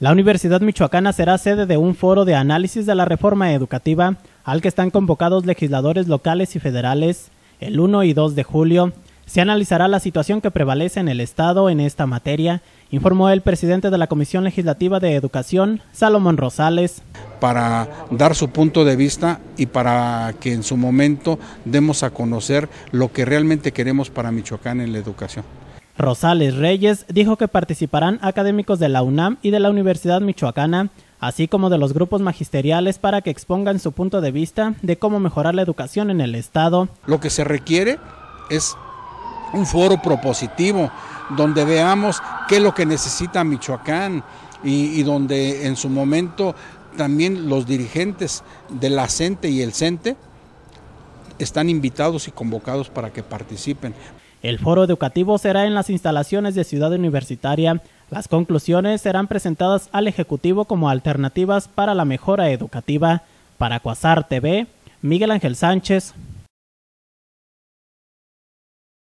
La Universidad Michoacana será sede de un foro de análisis de la reforma educativa al que están convocados legisladores locales y federales el 1 y 2 de julio. Se analizará la situación que prevalece en el Estado en esta materia, informó el presidente de la Comisión Legislativa de Educación, Salomón Rosales. Para dar su punto de vista y para que en su momento demos a conocer lo que realmente queremos para Michoacán en la educación. Rosales Reyes dijo que participarán académicos de la UNAM y de la Universidad Michoacana, así como de los grupos magisteriales para que expongan su punto de vista de cómo mejorar la educación en el Estado. Lo que se requiere es un foro propositivo donde veamos qué es lo que necesita Michoacán y, donde en su momento también los dirigentes de la CENTE y el CENTE están invitados y convocados para que participen. El foro educativo será en las instalaciones de Ciudad Universitaria. Las conclusiones serán presentadas al Ejecutivo como alternativas para la mejora educativa. Para Cuasar TV, Miguel Ángel Sánchez,